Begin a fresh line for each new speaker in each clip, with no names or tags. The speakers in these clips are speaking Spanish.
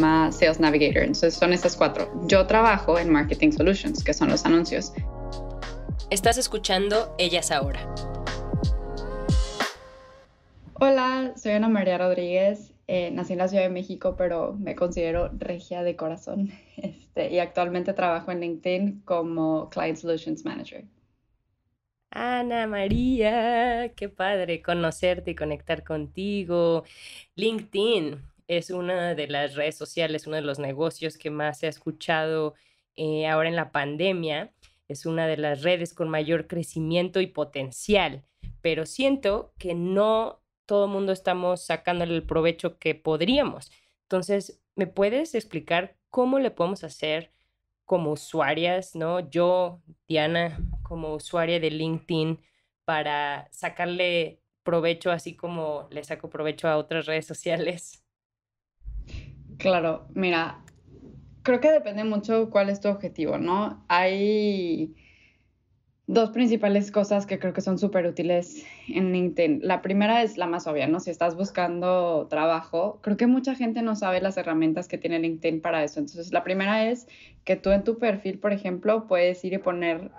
Sales Navigator. Entonces son estas cuatro. Yo trabajo en Marketing Solutions, que son los anuncios.
Estás escuchando Ellas Ahora.
Hola, soy Ana María Rodríguez. Eh, nací en la Ciudad de México, pero me considero regia de corazón.
Este, y
actualmente trabajo en LinkedIn como Client Solutions Manager.
Ana María, qué padre conocerte y conectar contigo. LinkedIn, es una de las redes sociales, uno de los negocios que más se ha escuchado eh, ahora en la pandemia. Es una de las redes con mayor crecimiento y potencial, pero siento que no todo el mundo estamos sacándole el provecho que podríamos. Entonces, ¿me puedes explicar cómo le podemos hacer como usuarias, ¿no? Yo, Diana, como usuaria de LinkedIn, para sacarle provecho así como le saco provecho a otras redes sociales? Claro,
mira, creo que depende mucho cuál es tu objetivo, ¿no? Hay dos principales cosas que creo que son súper útiles en LinkedIn. La primera es la más obvia, ¿no? Si estás buscando trabajo, creo que mucha gente no sabe las herramientas que tiene LinkedIn para eso. Entonces, la primera es que tú en tu perfil, por ejemplo, puedes ir y poner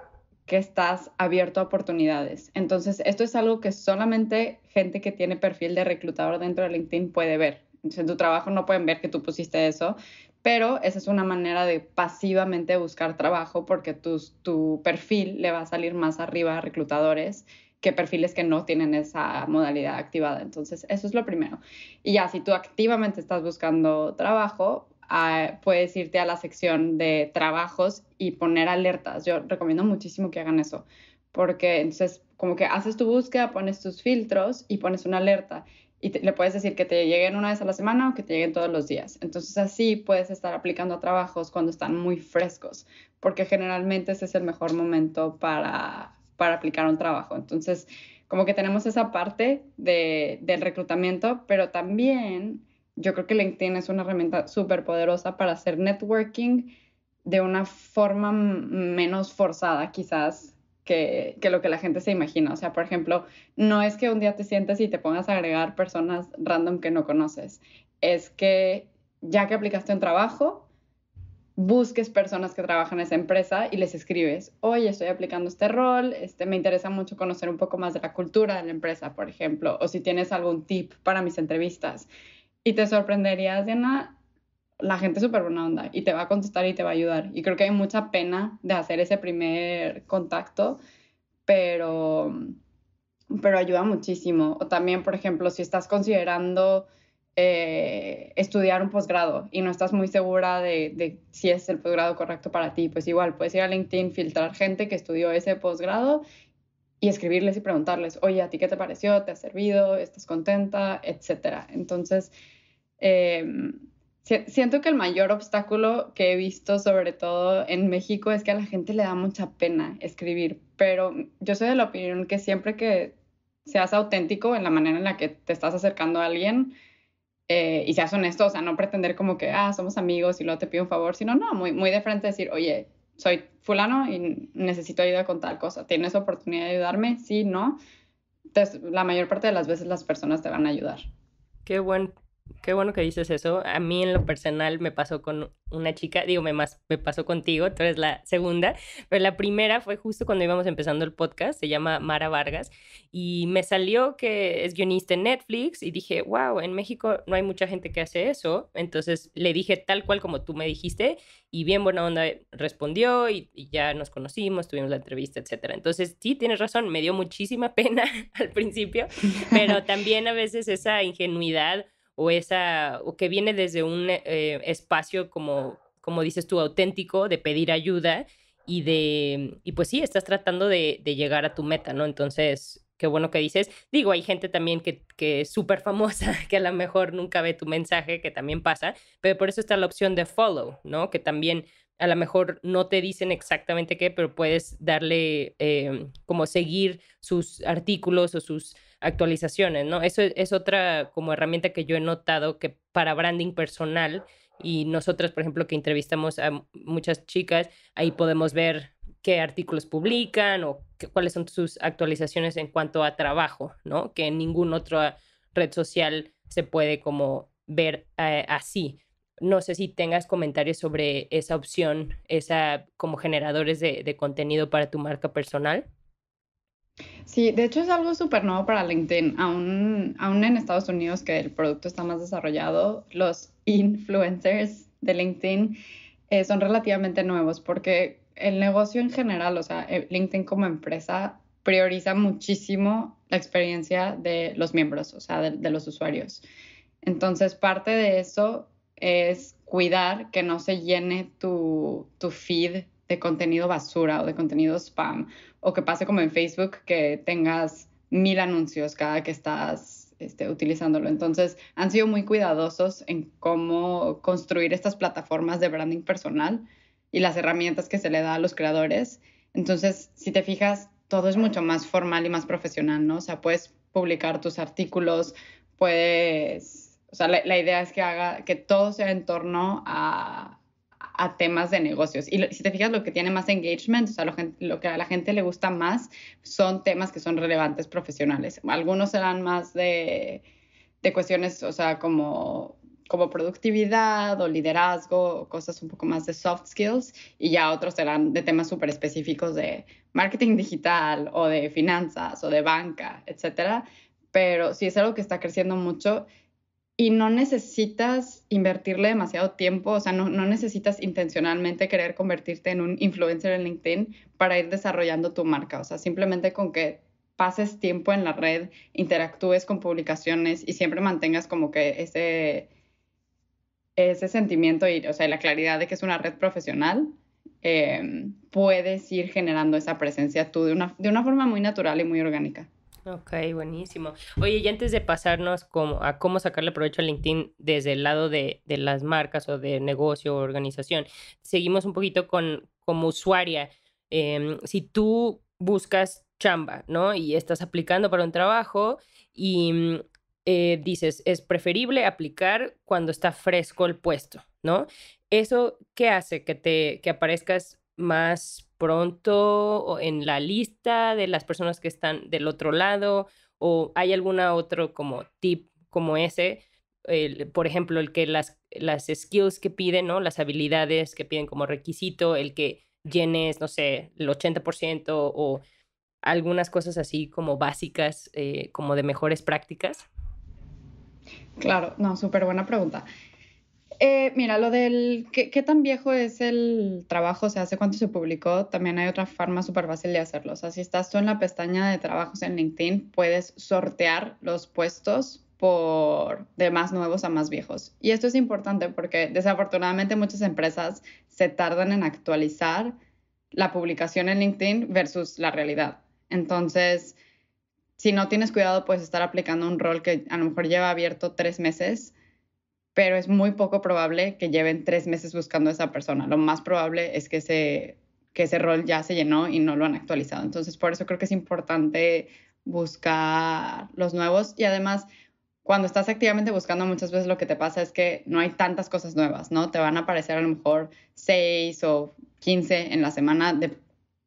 que estás abierto a oportunidades. Entonces, esto es algo que solamente gente que tiene perfil de reclutador dentro de LinkedIn puede ver en tu trabajo no pueden ver que tú pusiste eso, pero esa es una manera de pasivamente buscar trabajo porque tu, tu perfil le va a salir más arriba a reclutadores que perfiles que no tienen esa modalidad activada. Entonces, eso es lo primero. Y ya, si tú activamente estás buscando trabajo, ah, puedes irte a la sección de trabajos y poner alertas. Yo recomiendo muchísimo que hagan eso, porque entonces como que haces tu búsqueda, pones tus filtros y pones una alerta y le puedes decir que te lleguen una vez a la semana o que te lleguen todos los días. Entonces así puedes estar aplicando a trabajos cuando están muy frescos, porque generalmente ese es el mejor momento para, para aplicar un trabajo. Entonces, como que tenemos esa parte del reclutamiento, pero también yo creo que LinkedIn es una herramienta súper poderosa para hacer networking de una forma menos forzada quizás que, lo que la gente se imagina. O sea, por ejemplo, no es que un día te sientes y te pongas a agregar personas random que no conoces. Es que ya que aplicaste un trabajo, busques personas que trabajan en esa empresa y les escribes, oye, estoy aplicando este rol, este, me interesa mucho conocer un poco más de la cultura de la empresa, por ejemplo, o si tienes algún tip para mis entrevistas. Y te sorprenderías, Diana, la gente es súper buena onda y te va a contestar y te va a ayudar. Y creo que hay mucha pena de hacer ese primer contacto, pero, pero ayuda muchísimo. O también, por ejemplo, si estás considerando eh, estudiar un posgrado y no estás muy segura de, si es el posgrado correcto para ti, pues igual puedes ir a LinkedIn, filtrar gente que estudió ese posgrado y escribirles y preguntarles, oye, ¿a ti qué te pareció? ¿Te ha servido? ¿Estás contenta? Etcétera. Entonces, em, siento que el mayor obstáculo que he visto, sobre todo en México, es que a la gente le da mucha pena escribir, pero yo soy de la opinión que siempre que seas auténtico en la manera en la que te estás acercando a alguien eh, y seas honesto, o sea, no pretender como que, ah, somos amigos y luego te pido un favor, sino no, muy, muy de frente decir, oye, soy fulano y necesito ayuda con tal cosa, ¿tienes oportunidad de ayudarme? Sí, no. Entonces, la mayor parte de las veces las personas te van a ayudar.
Qué buen Qué bueno que dices eso. A mí en lo personal me pasó con una chica, digo, me, más, me pasó contigo, tú eres la segunda, pero la primera fue justo cuando íbamos empezando el podcast, se llama Mara Vargas, y me salió que es guionista en Netflix y dije, wow, en México no hay mucha gente que hace eso, entonces le dije tal cual como tú me dijiste y bien buena onda eh, respondió y, y ya nos conocimos, tuvimos la entrevista, etcétera. Entonces, sí, tienes razón, me dio muchísima pena al principio, pero también a veces esa ingenuidad o esa, o que viene desde un eh, espacio como, como dices tú, auténtico, de pedir ayuda y de, y pues sí, estás tratando de, de llegar a tu meta, ¿no? Entonces, qué bueno que dices. Digo, hay gente también que, que es súper famosa, que a lo mejor nunca ve tu mensaje, que también pasa, pero por eso está la opción de follow, ¿no? Que también a lo mejor no te dicen exactamente qué, pero puedes darle eh, como seguir sus artículos o sus actualizaciones, ¿no? Eso es otra como herramienta que yo he notado que para branding personal y nosotras, por ejemplo, que entrevistamos a muchas chicas, ahí podemos ver qué artículos publican o cuáles son sus actualizaciones en cuanto a trabajo, ¿no? Que en ninguna otra red social se puede como ver eh, así. No sé si tengas comentarios sobre esa opción, esa como generadores de, de contenido para tu marca personal.
Sí, de hecho es algo súper nuevo para LinkedIn. Aún, aún en Estados Unidos, que el producto está más desarrollado, los influencers de LinkedIn eh, son relativamente nuevos porque el negocio en general, o sea, eh, LinkedIn como empresa prioriza muchísimo la experiencia de los miembros, o sea, de, los usuarios. Entonces, parte de eso es cuidar que no se llene tu, tu feed de contenido basura o de contenido spam, o que pase como en Facebook, que tengas mil anuncios cada que estás este, utilizándolo. Entonces, han sido muy cuidadosos en cómo construir estas plataformas de branding personal y las herramientas que se le da a los creadores. Entonces, si te fijas, todo es mucho más formal y más profesional, ¿no? O sea, puedes publicar tus artículos, puedes, o sea, la, la idea es que haga, que todo sea en torno a, a temas de negocios. Y si te fijas, lo que tiene más engagement, o sea, lo, que a la gente le gusta más son temas que son relevantes profesionales. Algunos serán más de, cuestiones, o sea, como como productividad o liderazgo cosas un poco más de soft skills y ya otros serán de temas súper específicos de marketing digital o de finanzas o de banca, etcétera. Pero sí es algo que está creciendo mucho y no necesitas invertirle demasiado tiempo, o sea, no, necesitas intencionalmente querer convertirte en un influencer en LinkedIn para ir desarrollando tu marca, o sea, simplemente con que pases tiempo en la red, interactúes con publicaciones y siempre mantengas como que ese, ese sentimiento y, sea, la claridad de que es una red profesional, eh, puedes ir generando esa presencia tú de una, de una forma muy natural y muy orgánica.
Ok, buenísimo. Oye, y antes de pasarnos como a cómo sacarle provecho a LinkedIn desde el lado de, de las marcas o de negocio o organización, seguimos un poquito con como usuaria. Em, si tú buscas chamba, ¿no? Y estás aplicando para un trabajo y mm, eh, dices, es preferible aplicar cuando está fresco el puesto, ¿no? ¿Eso qué hace? Que te que aparezcas más pronto o en la lista de las personas que están del otro lado o hay alguna otro como tip como ese por ejemplo el que las las skills que piden no las habilidades que piden como requisito el que llenes no sé el 80% o algunas cosas así como básicas eh, como de mejores prácticas
Claro, no, súper buena pregunta. Eh, mira, lo del ¿qué, tan viejo es el trabajo, o sea, hace cuánto se publicó, también hay otra forma súper fácil de hacerlo. O sea, si estás tú en la pestaña de trabajos en LinkedIn, puedes sortear los puestos por de más nuevos a más viejos. Y esto es importante porque desafortunadamente muchas empresas se tardan en actualizar la publicación en LinkedIn versus la realidad. Entonces, si no tienes cuidado, puedes estar aplicando un rol que a lo mejor lleva abierto tres meses pero es muy poco probable que lleven tres meses buscando a esa persona. Lo más probable es que ese, que ese rol ya se llenó y no lo han actualizado. Entonces, por eso creo que es importante buscar los nuevos y además cuando estás activamente buscando, muchas veces lo que te pasa es que no hay tantas cosas nuevas, ¿no? Te van a aparecer a lo mejor seis o quince en la semana,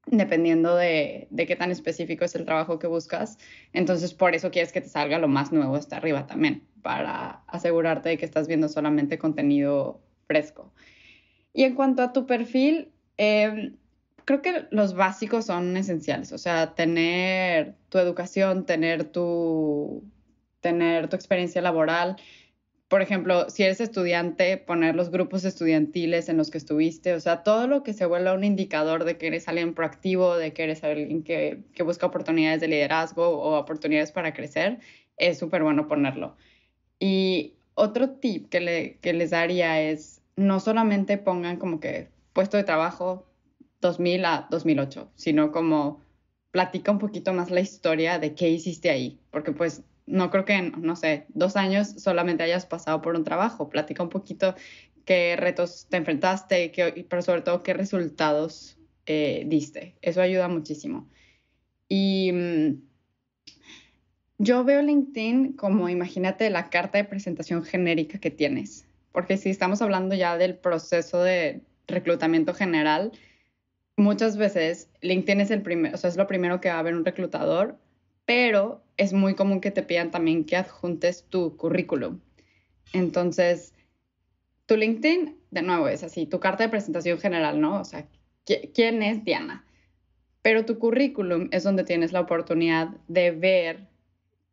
dependiendo de, de, qué tan específico es el trabajo que buscas. Entonces, por eso quieres que te salga lo más nuevo hasta arriba también para asegurarte de que estás viendo solamente contenido fresco. Y en cuanto a tu perfil, em, creo que los básicos son esenciales, o sea, tener tu educación, tener tu, tener tu experiencia laboral. Por ejemplo, si eres estudiante, poner los grupos estudiantiles en los que estuviste, o sea, todo lo que se vuelva un indicador de que eres alguien proactivo, de que eres alguien que, que busca oportunidades de liderazgo o oportunidades para crecer, es súper bueno ponerlo. Y otro tip que, le, que les daría es, no solamente pongan como que puesto de trabajo 2000 a 2008, sino como platica un poquito más la historia de qué hiciste ahí, porque pues no creo que, no sé, dos años solamente hayas pasado por un trabajo, platica un poquito qué retos te enfrentaste, qué, pero sobre todo qué resultados eh, diste, eso ayuda muchísimo. Y mm, yo veo LinkedIn como, imagínate, la carta de presentación genérica que tienes, porque si estamos hablando ya del proceso de reclutamiento general, muchas veces LinkedIn es el primer, o es lo primero que va a ver un reclutador, pero es muy común que te pidan también que adjuntes tu currículum. Entonces, tu LinkedIn, de nuevo, es así, tu carta de presentación general, ¿no? O sea, ¿quién es Diana? Pero tu currículum es donde tienes la oportunidad de ver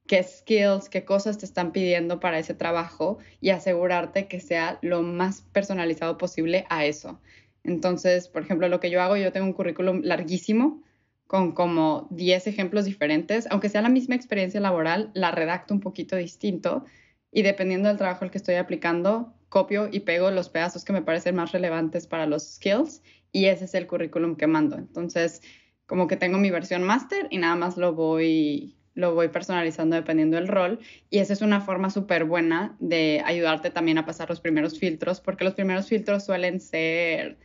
qué skills, qué cosas te están pidiendo para ese trabajo y asegurarte que sea lo más personalizado posible a eso. Entonces, por ejemplo, lo que yo hago, yo tengo un currículum larguísimo con como 10 ejemplos diferentes, aunque sea la misma experiencia laboral, la redacto un poquito distinto y dependiendo del trabajo al que estoy aplicando, copio y pego los pedazos que me parecen más relevantes para los skills y ese es el currículum que mando. Entonces, como que tengo mi versión máster y nada más lo voy lo voy personalizando dependiendo del rol y esa es una forma súper buena de ayudarte también a pasar los primeros filtros, porque los primeros filtros suelen ser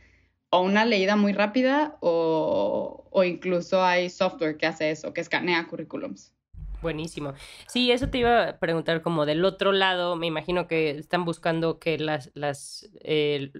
o una leída muy rápida o, o incluso hay software que hace eso, que escanea currículums.
Buenísimo. Sí, eso te iba a preguntar como del otro lado, me imagino que están buscando que las, las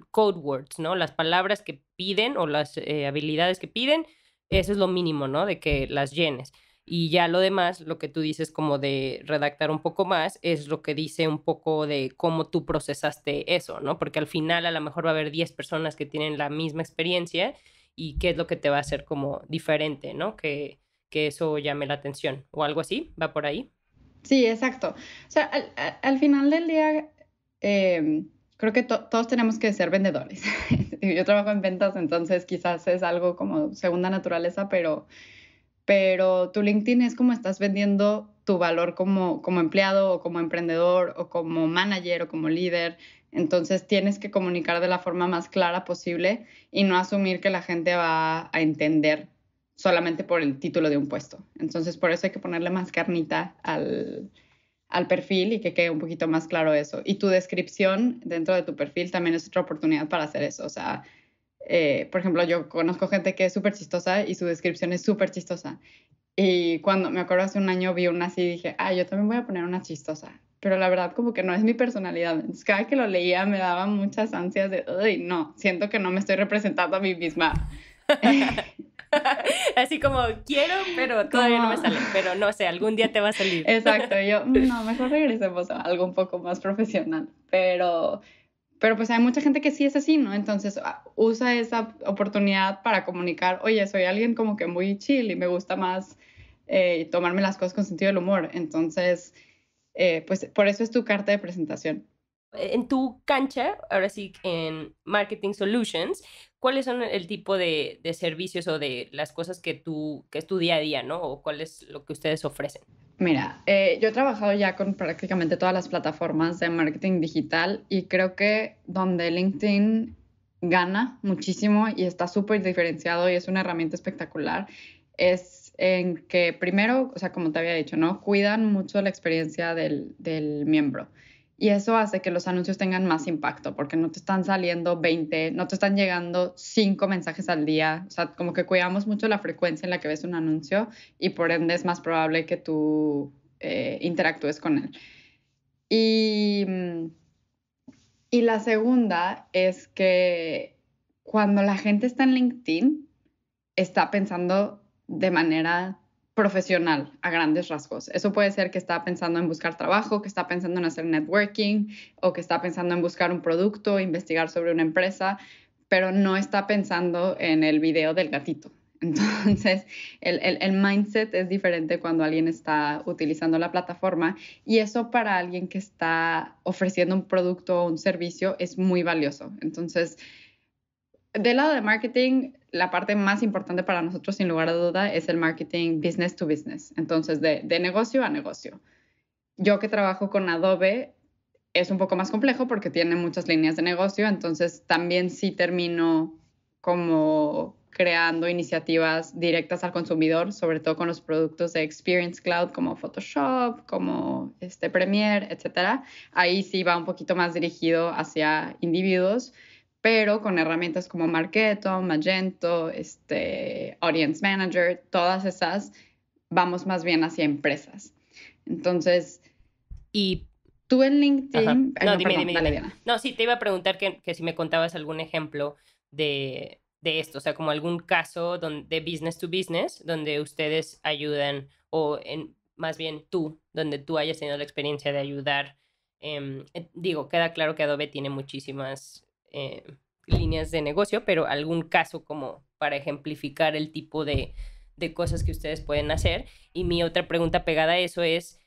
code words, ¿no? Las palabras que piden o las eh, habilidades que piden, eso es lo mínimo, ¿no? De que las llenes. Y ya lo demás, lo que tú dices como de redactar un poco más, es lo que dice un poco de cómo tú procesaste eso, ¿no? Porque al final a lo mejor va a haber 10 personas que tienen la misma experiencia y qué es lo que te va a hacer como diferente, ¿no? Que, que eso llame la atención o algo así, va por ahí.
Sí, exacto. O sea, al, final del día, em, creo que todos tenemos que ser vendedores. Yo trabajo en ventas, entonces quizás es algo como segunda naturaleza, pero pero tu LinkedIn es como estás vendiendo tu valor como, como empleado o como emprendedor o como manager o como líder. Entonces tienes que comunicar de la forma más clara posible y no asumir que la gente va a entender solamente por el título de un puesto. Entonces por eso hay que ponerle más carnita al, al perfil y que quede un poquito más claro eso. Y tu descripción dentro de tu perfil también es otra oportunidad para hacer eso. O sea, eh, por ejemplo, yo conozco gente que es súper chistosa y su descripción es súper chistosa. Y cuando me acuerdo hace un año vi una así y dije, ah, yo también voy a poner una chistosa. Pero la verdad como que no es mi personalidad. cada que lo leía me daba muchas ansias de, uy, no, siento que no me estoy representando a mí misma.
Así como quiero, pero todavía no me sale. Pero no sé, algún día te va a salir. Exacto, yo, no,
mejor regresemos a algo un poco más profesional. Pero pero pues hay mucha gente que sí es así, ¿no? Entonces ah, usa esa oportunidad para comunicar, oye, soy alguien como que muy chill y me gusta más eh, tomarme las cosas con sentido del humor. Entonces, eh, pues por eso es tu carta de presentación. En tu
cancha, ahora sí, en Marketing Solutions, cuáles son el tipo de, servicios o de las cosas que tú, es tu día a día, ¿no? O cuál es lo que ustedes ofrecen. Mira,
eh, yo he trabajado ya con prácticamente todas las plataformas de marketing digital y creo que donde LinkedIn gana muchísimo y está súper diferenciado y es una herramienta espectacular es en que primero, o sea, como te había dicho, ¿no? Cuidan mucho la experiencia del, del miembro. Y eso hace que los anuncios tengan más impacto, porque no te están saliendo 20, no te están llegando 5 mensajes al día. O sea, como que cuidamos mucho la frecuencia en la que ves un anuncio y por ende es más probable que tú eh, interactúes con él. Y, y la segunda es que cuando la gente está en LinkedIn, está pensando de manera profesional a grandes rasgos. Eso puede ser que está pensando en buscar trabajo, que está pensando en hacer networking o que está pensando en buscar un producto, investigar sobre una empresa, pero no está pensando en el video del gatito. Entonces, el, el, el mindset es diferente cuando alguien está utilizando la plataforma y eso para alguien que está ofreciendo un producto o un servicio es muy valioso. Entonces, del lado de marketing, la parte más importante para nosotros, sin lugar a duda, es el marketing business to business, entonces de, negocio a negocio. Yo que trabajo con Adobe, es un poco más complejo porque tiene muchas líneas de negocio, entonces también sí termino como creando iniciativas directas al consumidor, sobre todo con los productos de Experience Cloud como Photoshop, como este Premiere, etc. Ahí sí va un poquito más dirigido hacia individuos, pero con herramientas como Marketo, Magento, este, Audience Manager, todas esas, vamos más bien hacia empresas. Entonces, y tú en LinkedIn... No, dime, dime,
No, sí, te iba a preguntar que, si me contabas algún ejemplo de, de esto, o sea, como algún caso donde, de business to business, donde ustedes ayudan, o en, más bien tú, donde tú hayas tenido la experiencia de ayudar. Em, digo, queda claro que Adobe tiene muchísimas eh, líneas de negocio, pero algún caso como para ejemplificar el tipo de, cosas que ustedes pueden hacer. Y mi otra pregunta pegada a eso es,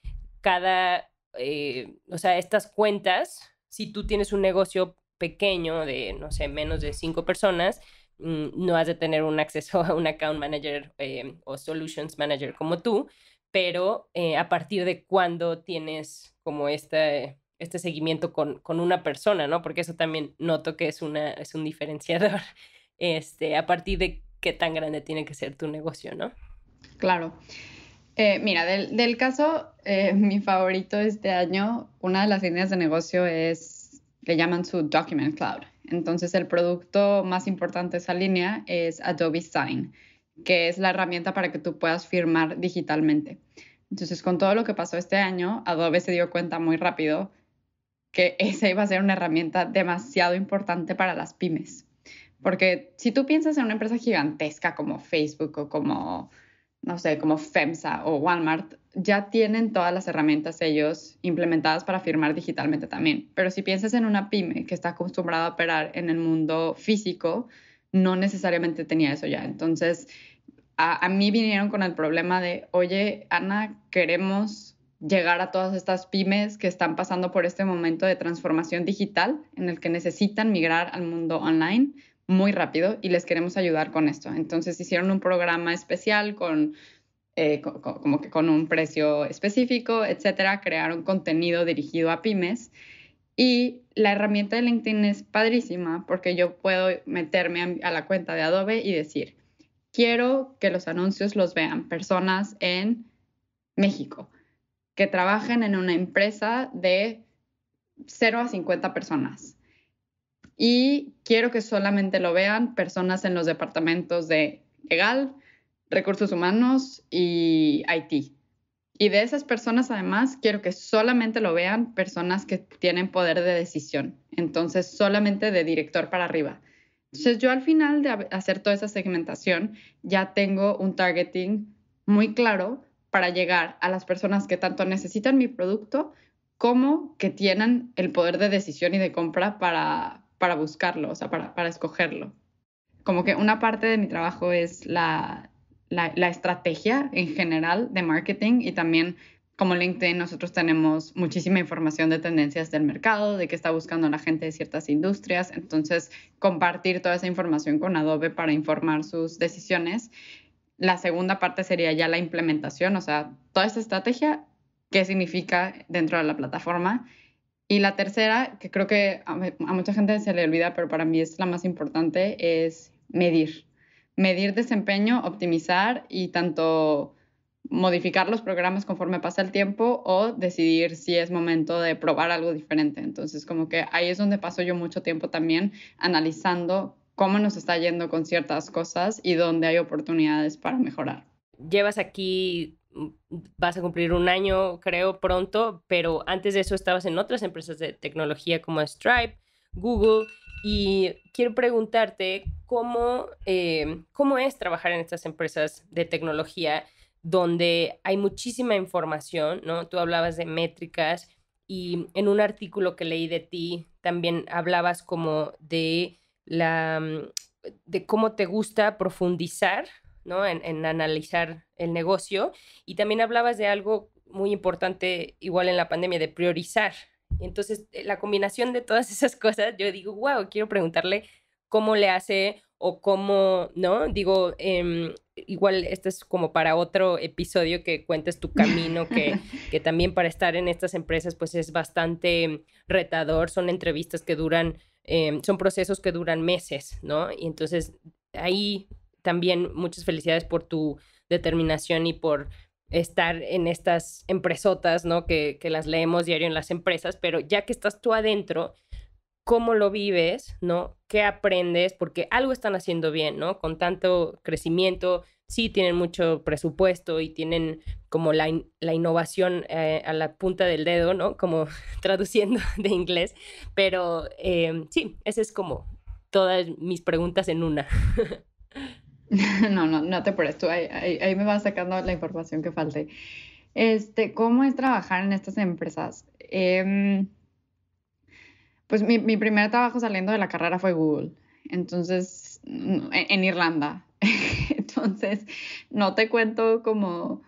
cada, eh, o sea, estas cuentas, si tú tienes un negocio pequeño de, no sé, menos de cinco personas, mm, no has de tener un acceso a un account manager eh, o solutions manager como tú, pero a partir de cuando tienes como esta este seguimiento con, con, una persona, ¿no? Porque eso también noto que es, una, es un diferenciador este, a partir de qué tan grande tiene que ser tu negocio, ¿no? Claro.
Eh, mira, del, caso, eh, mi favorito este año, una de las líneas de negocio es, que llaman su Document Cloud. Entonces, el producto más importante de esa línea es Adobe Sign, que es la herramienta para que tú puedas firmar digitalmente. Entonces, con todo lo que pasó este año, Adobe se dio cuenta muy rápido que esa iba a ser una herramienta demasiado importante para las pymes. Porque si tú piensas en una empresa gigantesca como Facebook o como, no sé, como FEMSA o Walmart, ya tienen todas las herramientas ellos implementadas para firmar digitalmente también. Pero si piensas en una pyme que está acostumbrada a operar en el mundo físico, no necesariamente tenía eso ya. Entonces, a, a mí vinieron con el problema de, oye, Ana, queremos llegar a todas estas pymes que están pasando por este momento de transformación digital en el que necesitan migrar al mundo online muy rápido y les queremos ayudar con esto. Entonces hicieron un programa especial con, eh, como que con un precio específico, etcétera, crearon contenido dirigido a pymes y la herramienta de LinkedIn es padrísima porque yo puedo meterme a la cuenta de Adobe y decir, quiero que los anuncios los vean personas en México que trabajen en una empresa de 0 a 50 personas. Y quiero que solamente lo vean personas en los departamentos de legal, recursos humanos y IT. Y de esas personas, además, quiero que solamente lo vean personas que tienen poder de decisión. Entonces, solamente de director para arriba. Entonces, yo al final de hacer toda esa segmentación, ya tengo un targeting muy claro para llegar a las personas que tanto necesitan mi producto como que tienen el poder de decisión y de compra para, para buscarlo, o sea, para, escogerlo. Como que una parte de mi trabajo es la, la, estrategia en general de marketing y también como LinkedIn nosotros tenemos muchísima información de tendencias del mercado, de qué está buscando la gente de ciertas industrias, entonces compartir toda esa información con Adobe para informar sus decisiones la segunda parte sería ya la implementación, o sea, toda esta estrategia, qué significa dentro de la plataforma. Y la tercera, que creo que a, mucha gente se le olvida, pero para mí es la más importante, es medir. Medir desempeño, optimizar y tanto modificar los programas conforme pasa el tiempo o decidir si es momento de probar algo diferente. Entonces, como que ahí es donde paso yo mucho tiempo también analizando cómo nos está yendo con ciertas cosas y dónde hay oportunidades para mejorar.
Llevas aquí, mm, vas a cumplir un año, creo, pronto, pero antes de eso estabas en otras empresas de tecnología como Stripe, Google, y quiero preguntarte cómo, em, cómo es trabajar en estas empresas de tecnología donde hay muchísima información, ¿no? Tú hablabas de métricas y en un artículo que leí de ti también hablabas como de la, mm, de cómo te gusta profundizar, ¿no? En, analizar el negocio. Y también hablabas de algo muy importante, igual en la pandemia, de priorizar. Entonces, eh, la combinación de todas esas cosas, yo digo, wow, quiero preguntarle cómo le hace o cómo, ¿no? Digo, em, igual esto es como para otro episodio que cuentes tu camino, que, que también para estar en estas empresas pues es bastante retador, son entrevistas que duran Em, son procesos que duran meses, ¿no? Y entonces ahí también muchas felicidades por tu determinación y por estar en estas empresotas, ¿no? Que, que las leemos diario en las empresas, pero ya que estás tú adentro, cómo lo vives, ¿no? ¿Qué aprendes? Porque algo están haciendo bien, ¿no? Con tanto crecimiento, sí tienen mucho presupuesto y tienen como la, innovación eh, a la punta del dedo, ¿no? Como traduciendo de inglés, pero em, sí, esas es como todas mis preguntas en una.
No, no, no te preocupes. tú ahí, me vas sacando la información que falte. Este, ¿Cómo es trabajar en estas empresas? Em, pues mi, primer trabajo saliendo de la carrera fue Google, entonces, en, Irlanda. entonces, no te cuento como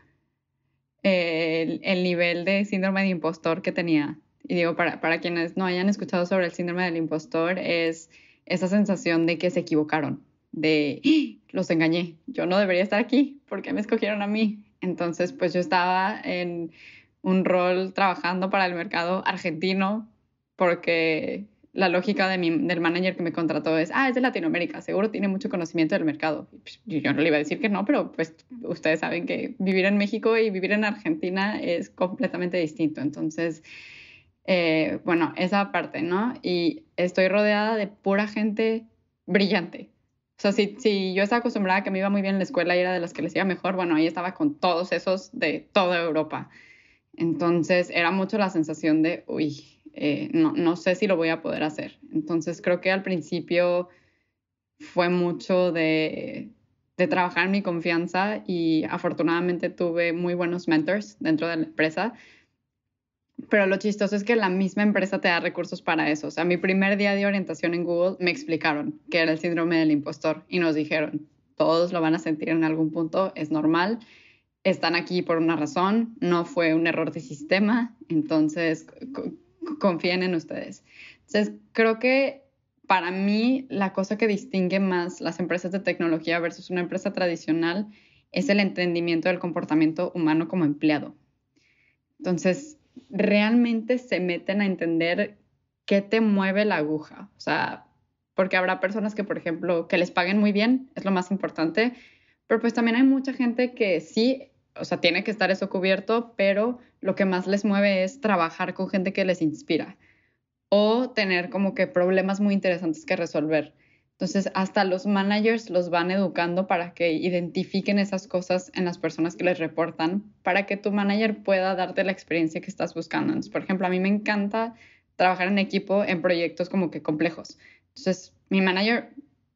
eh, el, nivel de síndrome de impostor que tenía. Y digo, para, para quienes no hayan escuchado sobre el síndrome del impostor, es esa sensación de que se equivocaron, de ¡Ah! los engañé, yo no debería estar aquí, ¿por qué me escogieron a mí? Entonces, pues yo estaba en un rol trabajando para el mercado argentino porque la lógica del manager que me contrató es, ah, es de Latinoamérica, seguro tiene mucho conocimiento del mercado. Pues, yo no le iba a decir que no, pero pues ustedes saben que vivir en México y vivir en Argentina es completamente distinto. Entonces, eh, bueno, esa parte, ¿no? Y estoy rodeada de pura gente brillante. O sea, si, si yo estaba acostumbrada a que me iba muy bien en la escuela y era de las que les iba mejor, bueno, ahí estaba con todos esos de toda Europa. Entonces era mucho la sensación de, uy, eh, no, sé si lo voy a poder hacer. Entonces creo que al principio fue mucho de, trabajar mi confianza y afortunadamente tuve muy buenos mentors dentro de la empresa. Pero lo chistoso es que la misma empresa te da recursos para eso. O sea, mi primer día de orientación en Google me explicaron que era el síndrome del impostor y nos dijeron, todos lo van a sentir en algún punto, es normal, están aquí por una razón, no fue un error de sistema, entonces confíen en ustedes. Entonces, creo que para mí la cosa que distingue más las empresas de tecnología versus una empresa tradicional es el entendimiento del comportamiento humano como empleado. Entonces, realmente se meten a entender qué te mueve la aguja. O sea, porque habrá personas que, por ejemplo, que les paguen muy bien, es lo más importante, pero pues también hay mucha gente que sí o sea, tiene que estar eso cubierto, pero lo que más les mueve es trabajar con gente que les inspira o tener como que problemas muy interesantes que resolver. Entonces, hasta los managers los van educando para que identifiquen esas cosas en las personas que les reportan, para que tu manager pueda darte la experiencia que estás buscando. Entonces, por ejemplo, a mí me encanta trabajar en equipo en proyectos como que complejos. Entonces, mi manager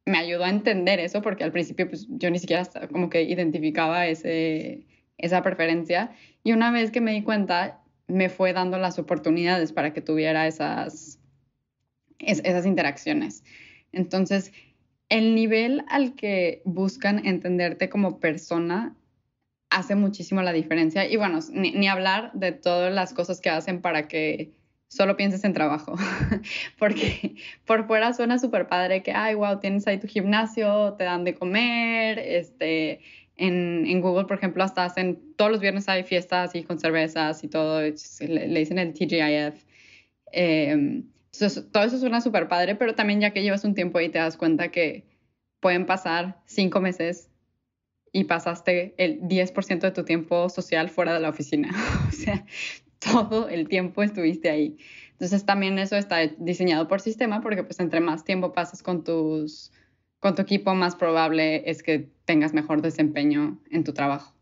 me ayudó a entender eso porque al principio pues, yo ni siquiera como que identificaba ese, esa preferencia. Y una vez que me di cuenta, me fue dando las oportunidades para que tuviera esas, esas interacciones. Entonces, el nivel al que buscan entenderte como persona hace muchísimo la diferencia. Y bueno, ni, ni hablar de todas las cosas que hacen para que solo pienses en trabajo, porque por fuera suena súper padre que, ay, wow, tienes ahí tu gimnasio, te dan de comer, este, en, Google, por ejemplo, hasta hacen, todos los viernes hay fiestas y con cervezas y todo, le, dicen el TGIF. Em, entonces, todo eso suena súper padre, pero también ya que llevas un tiempo ahí te das cuenta que pueden pasar cinco meses y pasaste el 10% de tu tiempo social fuera de la oficina. o sea, todo el tiempo estuviste ahí. Entonces también eso está diseñado por sistema porque pues entre más tiempo pasas con tus con tu equipo más probable es que tengas mejor desempeño en tu trabajo.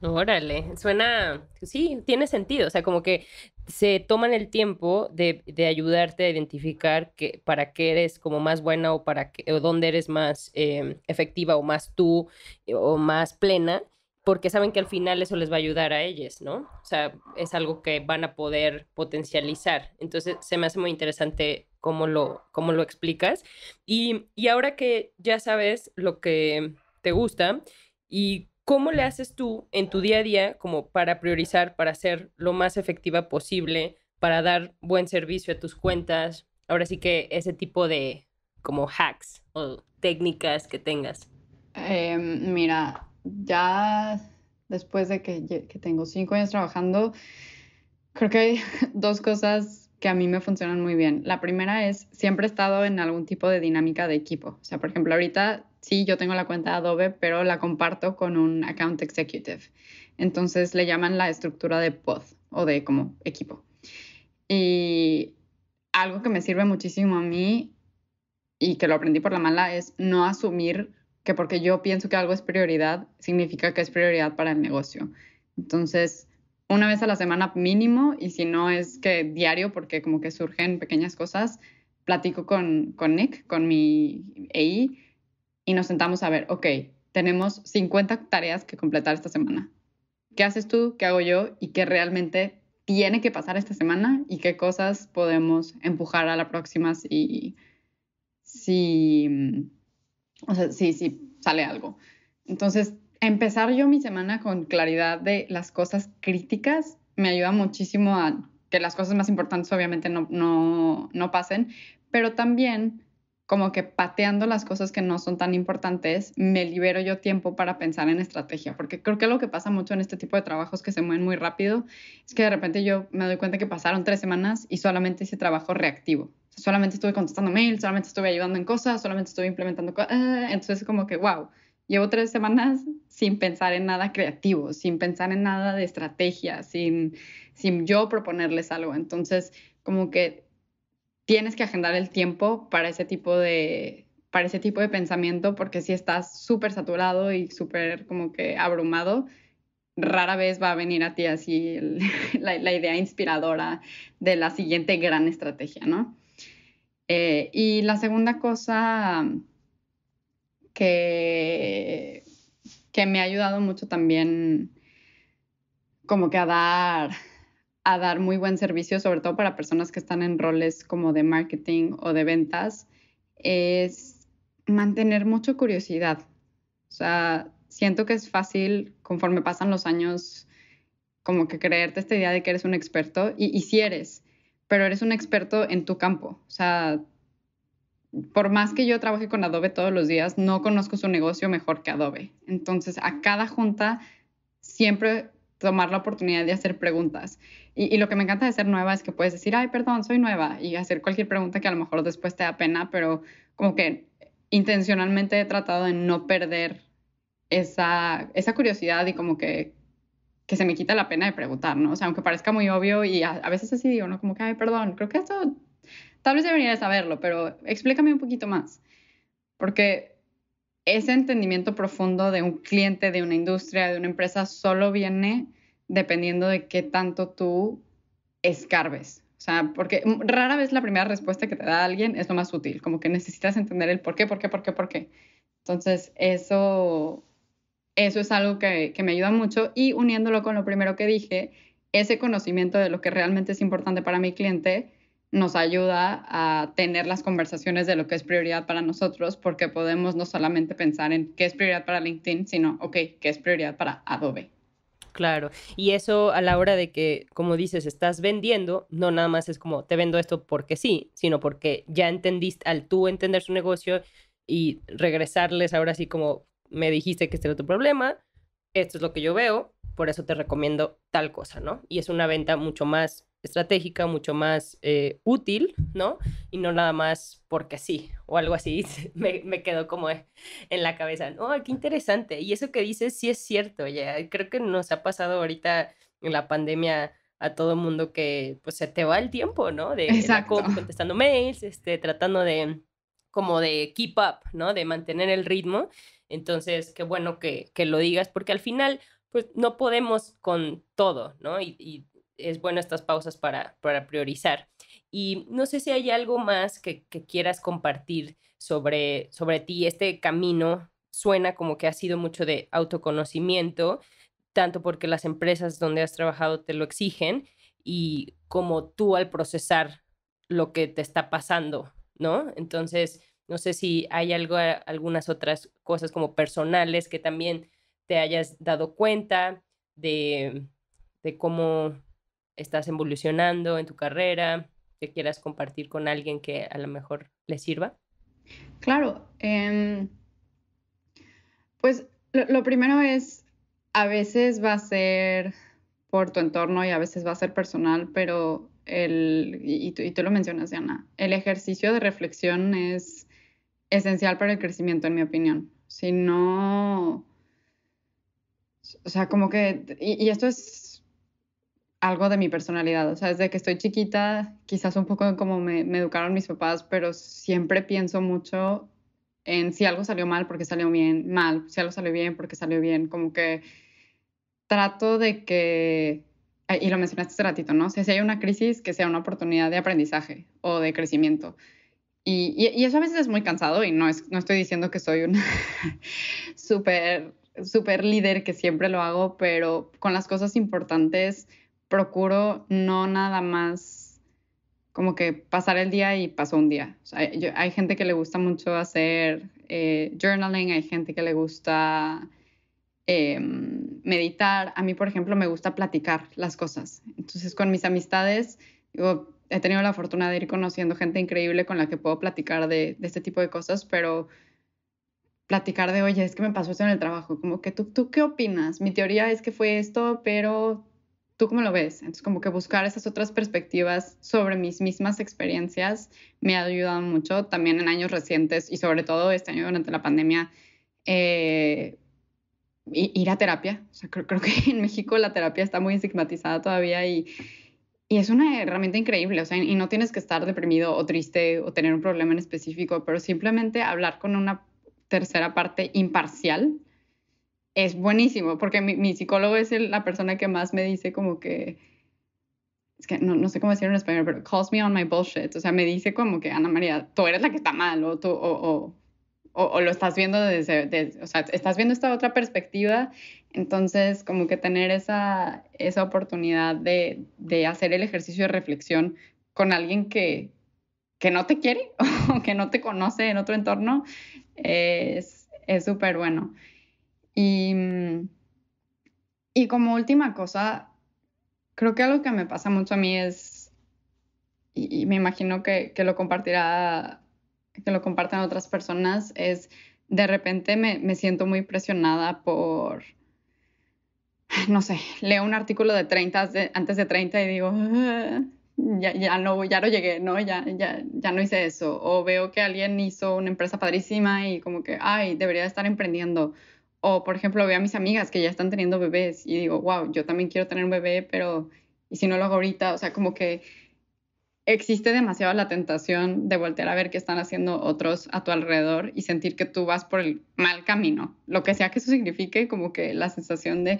Órale, suena, sí, tiene sentido, o sea, como que se toman el tiempo de, ayudarte a identificar que, para qué eres como más buena o para qué, o dónde eres más em, efectiva o más tú eh, o más plena, porque saben que al final eso les va a ayudar a ellos, ¿no? O sea, es algo que van a poder potencializar. Entonces, se me hace muy interesante ¿Cómo lo, lo explicas. Y, y ahora que ya sabes lo que te gusta y cómo le haces tú en tu día a día como para priorizar, para ser lo más efectiva posible, para dar buen servicio a tus cuentas. Ahora sí que ese tipo de como hacks o técnicas que tengas.
Em, mira, ya después de que, que tengo cinco años trabajando, creo que hay dos cosas que a mí me funcionan muy bien. La primera es, siempre he estado en algún tipo de dinámica de equipo. O sea, por ejemplo, ahorita sí, yo tengo la cuenta de Adobe, pero la comparto con un account executive. Entonces le llaman la estructura de pod o de como equipo. Y algo que me sirve muchísimo a mí y que lo aprendí por la mala es no asumir que porque yo pienso que algo es prioridad, significa que es prioridad para el negocio. Entonces, una vez a la semana mínimo y si no es que diario porque como que surgen pequeñas cosas, platico con, con Nick, con mi EI y nos sentamos a ver, ok, tenemos 50 tareas que completar esta semana. ¿Qué haces tú? ¿Qué hago yo? ¿Y qué realmente tiene que pasar esta semana? ¿Y qué cosas podemos empujar a la próxima si, si, si, si sale algo? Entonces, empezar yo mi semana con claridad de las cosas críticas me ayuda muchísimo a que las cosas más importantes obviamente no, no, no pasen, pero también como que pateando las cosas que no son tan importantes, me libero yo tiempo para pensar en estrategia, porque creo que lo que pasa mucho en este tipo de trabajos que se mueven muy rápido es que de repente yo me doy cuenta que pasaron tres semanas y solamente hice trabajo reactivo. solamente estuve contestando mails, solamente estuve ayudando en cosas, solamente estuve implementando cosas. Eh, entonces, como que, wow, llevo tres semanas sin pensar en nada creativo, sin pensar en nada de estrategia, sin, sin yo proponerles algo. Entonces, como que tienes que agendar el tiempo para ese tipo de, para ese tipo de pensamiento, porque si estás súper saturado y súper como que abrumado, rara vez va a venir a ti así la, idea inspiradora de la siguiente gran estrategia, ¿no? Eh, y la segunda cosa que que me ha ayudado mucho también como que a dar, a dar muy buen servicio, sobre todo para personas que están en roles como de marketing o de ventas, es mantener mucha curiosidad. O sea, siento que es fácil, conforme pasan los años, como que creerte esta idea de que eres un experto, y, si eres, pero eres un experto en tu campo. O sea, por más que yo trabaje con Adobe todos los días, no conozco su negocio mejor que Adobe. Entonces, a cada junta siempre tomar la oportunidad de hacer preguntas. Y, lo que me encanta de ser nueva es que puedes decir, ay, perdón, soy nueva, y hacer cualquier pregunta que a lo mejor después te da pena, pero como que intencionalmente he tratado de no perder esa, curiosidad y como que, que se me quita la pena de preguntar, ¿no? O sea, aunque parezca muy obvio y a veces así digo, ¿no? Como que, ay, perdón, creo que esto Tal vez debería saberlo, pero explícame un poquito más, porque ese entendimiento profundo de un cliente, de una industria, de una empresa, solo viene dependiendo de qué tanto tú escarbes. O sea, porque rara vez la primera respuesta que te da alguien es lo más útil, como que necesitas entender el por qué, por qué, por qué, por qué. Entonces, eso, eso es algo que, que me ayuda mucho y uniéndolo con lo primero que dije, ese conocimiento de lo que realmente es importante para mi cliente nos ayuda a tener las conversaciones de lo que es prioridad para nosotros, porque podemos no solamente pensar en qué es prioridad para LinkedIn, sino, ok, qué es prioridad para Adobe.
Claro, y eso a la hora de que, como dices, estás vendiendo, no nada más es como te vendo esto porque sí, sino porque ya entendiste, al tú entender su negocio y regresarles ahora sí como me dijiste que este era tu problema, esto es lo que yo veo, por eso te recomiendo tal cosa, ¿no? Y es una venta mucho más estratégica, mucho más eh, útil, ¿no? Y no nada más porque sí o algo así. me, me, quedó como e, en la cabeza, No, qué interesante. Y eso que dices sí es cierto, ya creo que nos ha pasado ahorita en la pandemia a todo mundo que pues se te va el tiempo, ¿no? De contestando mails, este, tratando de como de keep up, ¿no? De mantener el ritmo. Entonces, qué bueno que, que lo digas, porque al final, pues no podemos con todo, ¿no? Y, y es bueno estas pausas para, para priorizar. Y no sé si hay algo más que, quieras compartir sobre, sobre ti. Este camino suena como que ha sido mucho de autoconocimiento, tanto porque las empresas donde has trabajado te lo exigen y como tú al procesar lo que te está pasando, ¿no? Entonces, no sé si hay algo, algunas otras cosas como personales que también te hayas dado cuenta de cómo estás evolucionando en tu carrera, que quieras compartir con alguien que a lo mejor le sirva?
Claro, em, pues lo, primero es, a veces va a ser por tu entorno y a veces va a ser personal, pero el, y, tú, lo mencionas, Diana, el ejercicio de reflexión es esencial para el crecimiento, en mi opinión. Si no, o sea, como que, y esto es algo de mi personalidad. O sea, desde que estoy chiquita, quizás un poco como me, me, educaron mis papás, pero siempre pienso mucho en si algo salió mal, porque salió bien, mal, si algo salió bien, porque salió bien. Como que trato de que, y lo mencionaste hace ratito, ¿no? O sea, si hay una crisis, que sea una oportunidad de aprendizaje o de crecimiento. Y, y, eso a veces es muy cansado y no, es, no estoy diciendo que soy un súper, súper líder, que siempre lo hago, pero con las cosas importantes procuro no nada más como que pasar el día y pasó un día. hay gente que le gusta mucho hacer eh, journaling, hay gente que le gusta em, meditar. A mí, por ejemplo, me gusta platicar las cosas. Entonces, con mis amistades, he tenido la fortuna de ir conociendo gente increíble con la que puedo platicar de, de, este tipo de cosas, pero platicar de, oye, es que me pasó esto en el trabajo, como que tú, tú qué opinas? Mi teoría es que fue esto, pero ¿tú cómo lo ves? Entonces, como que buscar esas otras perspectivas sobre mis mismas experiencias me ha ayudado mucho también en años recientes y sobre todo este año durante la pandemia, eh, ir a terapia. O sea, creo, que en México la terapia está muy estigmatizada todavía y, y es una herramienta increíble. O sea, y no tienes que estar deprimido o triste o tener un problema en específico, pero simplemente hablar con una tercera parte imparcial es buenísimo, porque mi, mi psicólogo es la persona que más me dice como que, es que no, no, sé cómo decirlo en español, pero calls me on my bullshit, o sea, me dice como que, Ana María, tú eres la que está mal, o tú, o, o, lo estás viendo desde, o sea, estás viendo esta otra perspectiva, entonces como que tener esa, esa oportunidad de, de hacer el ejercicio de reflexión con alguien que, que no te quiere o que no te conoce en otro entorno, es súper bueno. Y, mm, y como última cosa, creo que algo que me pasa mucho a mí es, y, me imagino que, lo compartirá, que lo compartan otras personas, es de repente me, siento muy presionada por, no sé, leo un artículo de 30 antes de 30 y digo, ah, ya, ya, no, ya no llegué, ¿no? Ya, ya, ya no hice eso. O veo que alguien hizo una empresa padrísima y como que, ay, debería estar emprendiendo. O, por ejemplo, veo a mis amigas que ya están teniendo bebés y digo, wow, yo también quiero tener un bebé, pero ¿y si no lo hago ahorita? O sea, como que existe demasiado la tentación de voltear a ver qué están haciendo otros a tu alrededor y sentir que tú vas por el mal camino. Lo que sea que eso signifique, como que la sensación de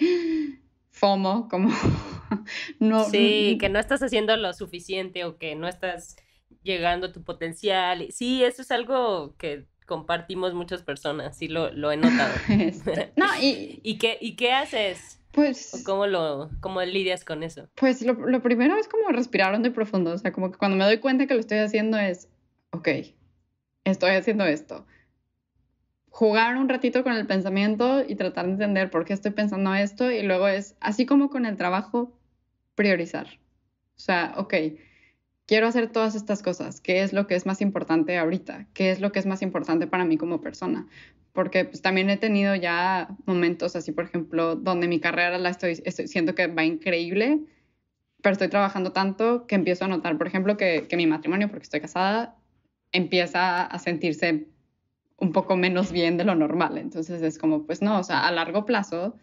FOMO, como no... Sí,
que no estás haciendo lo suficiente o que no estás llegando a tu potencial. Sí, eso es algo que compartimos muchas personas, sí lo, lo he notado. Este, no, y, ¿Y, qué, ¿Y qué haces? Pues... ¿Cómo, lo, cómo lidias con eso?
Pues lo, lo primero es como respirar hondo y profundo, o sea, como que cuando me doy cuenta que lo estoy haciendo es, ok, estoy haciendo esto. Jugar un ratito con el pensamiento y tratar de entender por qué estoy pensando esto y luego es, así como con el trabajo, priorizar. O sea, ok, quiero hacer todas estas cosas, qué es lo que es más importante ahorita, qué es lo que es más importante para mí como persona, porque pues, también he tenido ya momentos así, por ejemplo, donde mi carrera la estoy, estoy siento que va increíble, pero estoy trabajando tanto que empiezo a notar, por ejemplo, que, que mi matrimonio, porque estoy casada, empieza a sentirse un poco menos bien de lo normal. Entonces es como, pues no, o sea, a largo plazo,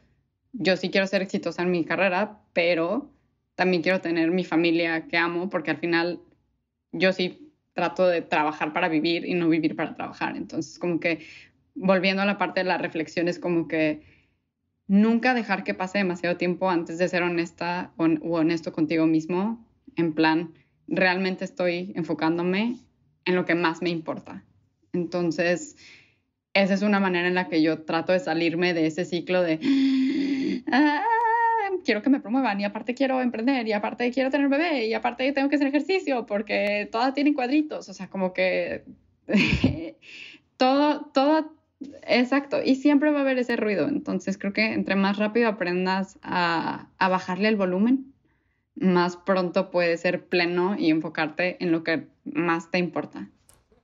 yo sí quiero ser exitosa en mi carrera, pero también quiero tener mi familia que amo, porque al final yo sí trato de trabajar para vivir y no vivir para trabajar. Entonces, como que volviendo a la parte de la reflexión, es como que nunca dejar que pase demasiado tiempo antes de ser honesta o, honesto contigo mismo, en plan, realmente estoy enfocándome en lo que más me importa. Entonces, esa es una manera en la que yo trato de salirme de ese ciclo de... ¡Ah! quiero que me promuevan y aparte quiero emprender y aparte quiero tener bebé y aparte tengo que hacer ejercicio porque todas tienen cuadritos, o sea, como que todo, todo, exacto, y siempre va a haber ese ruido, entonces creo que entre más rápido aprendas a, a bajarle el volumen, más pronto puedes ser pleno y enfocarte en lo que más te importa.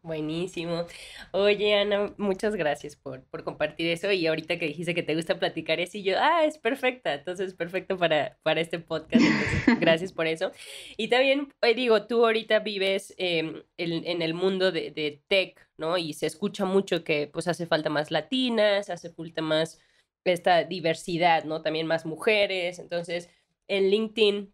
Buenísimo. Oye, Ana, muchas gracias por, por, compartir eso. Y ahorita que dijiste que te gusta platicar eso, y yo, ah, es perfecta. Entonces, perfecto para, para este podcast. gracias por eso. Y también, eh, digo, tú ahorita vives em, en, el mundo de, de, tech, ¿no? Y se escucha mucho que pues hace falta más latinas, hace falta más esta diversidad, ¿no? También más mujeres. Entonces, en LinkedIn,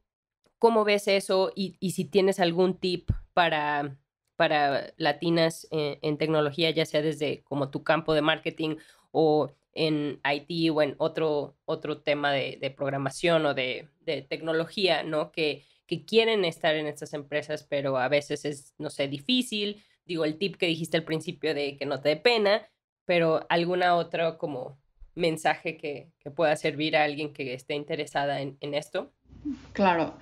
¿cómo ves eso? Y, y si tienes algún tip para para latinas eh, en, tecnología, ya sea desde como tu campo de marketing o en IT o en otro, otro tema de, programación o de, tecnología, ¿no? Que, que, quieren estar en estas empresas, pero a veces es, no sé, difícil. Digo, el tip que dijiste al principio de que no te dé pena, pero alguna otra como mensaje que, pueda servir a alguien que esté interesada en, en esto.
Claro,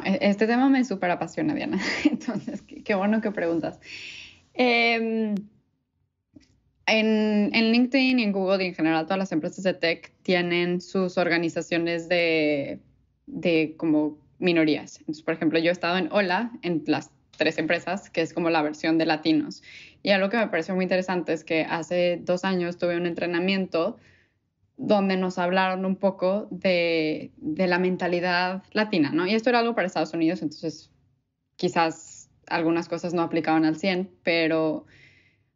e-, este tema me súper apasiona, Diana. Entonces, qué, bueno que preguntas. Em, en, LinkedIn y en Google y en general todas las empresas de tech tienen sus organizaciones de, de como minorías. por ejemplo, yo he estado en Hola, en las tres empresas, que es como la versión de latinos. Y algo que me pareció muy interesante es que hace dos años tuve un entrenamiento donde nos hablaron un poco de, la mentalidad latina, ¿no? Y esto era algo para Estados Unidos, entonces quizás algunas cosas no aplicaban al 100, pero, o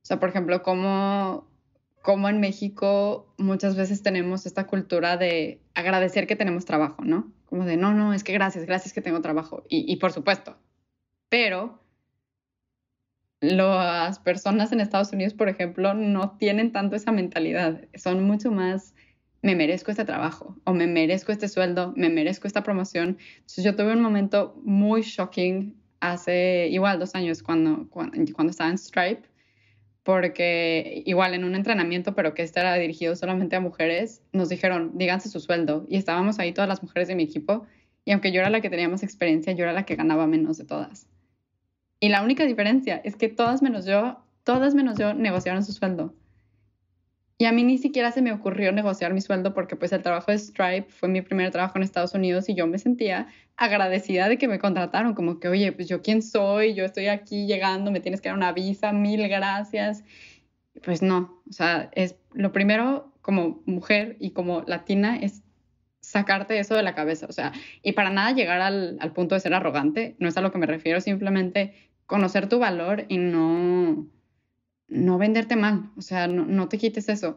sea, por ejemplo, como, en México muchas veces tenemos esta cultura de agradecer que tenemos trabajo, ¿no? Como de, no, no, es que gracias, gracias que tengo trabajo. y por supuesto, pero las personas en Estados Unidos, por ejemplo, no tienen tanto esa mentalidad, son mucho más me merezco este trabajo o me merezco este sueldo, me merezco esta promoción. Entonces yo tuve un momento muy shocking hace igual dos años cuando, cuando, estaba en Stripe, porque igual en un entrenamiento, pero que este era dirigido solamente a mujeres, nos dijeron, díganse su sueldo. Y estábamos ahí todas las mujeres de mi equipo y aunque yo era la que tenía más experiencia, yo era la que ganaba menos de todas. Y la única diferencia es que todas menos yo, todas menos yo negociaron su sueldo. Y a mí ni siquiera se me ocurrió negociar mi sueldo porque pues el trabajo de Stripe fue mi primer trabajo en Estados Unidos y yo me sentía agradecida de que me contrataron, como que, oye, pues yo quién soy, yo estoy aquí llegando, me tienes que dar una visa, mil gracias. Pues no, o sea, es lo primero como mujer y como latina es sacarte eso de la cabeza, o sea, y para nada llegar al, al punto de ser arrogante, no es a lo que me refiero, simplemente conocer tu valor y no, no venderte mal, o sea, no, te quites eso.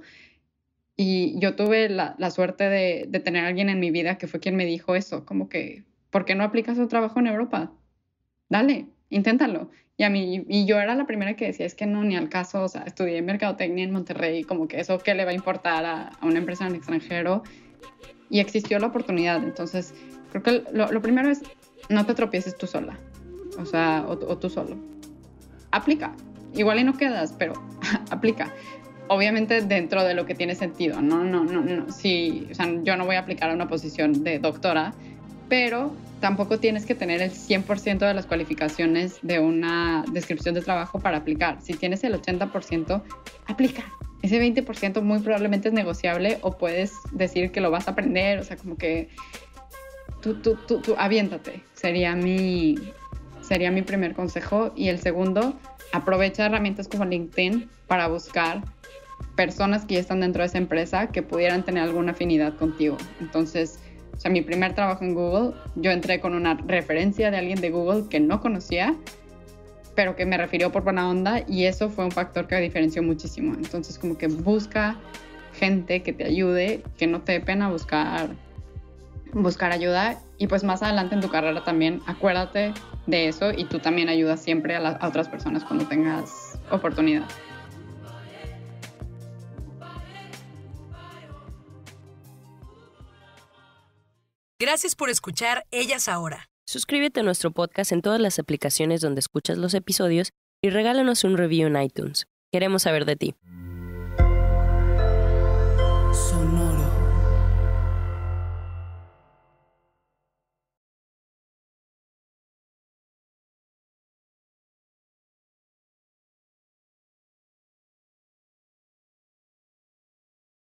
Y yo tuve la, suerte de, tener alguien en mi vida que fue quien me dijo eso, como que, ¿por qué no aplicas un trabajo en Europa? Dale, inténtalo. Y a mí, y yo era la primera que decía, es que no, ni al caso, o sea, estudié mercadotecnia en Monterrey, como que eso, ¿qué le va a importar a, una empresa en extranjero? Y existió la oportunidad, entonces, creo que lo, primero es, no te tropieces tú sola, o sea, o tú solo. Aplica, Igual y no quedas, pero aplica. Obviamente dentro de lo que tiene sentido, no, no, no, no. Si, o sea, yo no voy a aplicar a una posición de doctora, pero tampoco tienes que tener el 100% de las cualificaciones de una descripción de trabajo para aplicar. Si tienes el 80%, aplica. Ese 20% muy probablemente es negociable o puedes decir que lo vas a aprender, o sea, como que tú, tú, tú, tú aviéntate. Sería mi, sería mi primer consejo. Y el segundo, aprovecha herramientas como LinkedIn para buscar personas que ya están dentro de esa empresa que pudieran tener alguna afinidad contigo. Entonces, o sea, mi primer trabajo en Google, yo entré con una referencia de alguien de Google que no conocía, pero que me refirió por buena onda y eso fue un factor que diferenció muchísimo. Entonces, como que busca gente que te ayude, que no te dé pena buscar buscar ayuda y pues más adelante en tu carrera también acuérdate de eso y tú también ayudas siempre a, las otras personas cuando tengas oportunidad.
Gracias por escuchar Ellas Ahora. Suscríbete a nuestro podcast en todas las aplicaciones donde escuchas los episodios y regálanos un review en iTunes. Queremos saber de ti.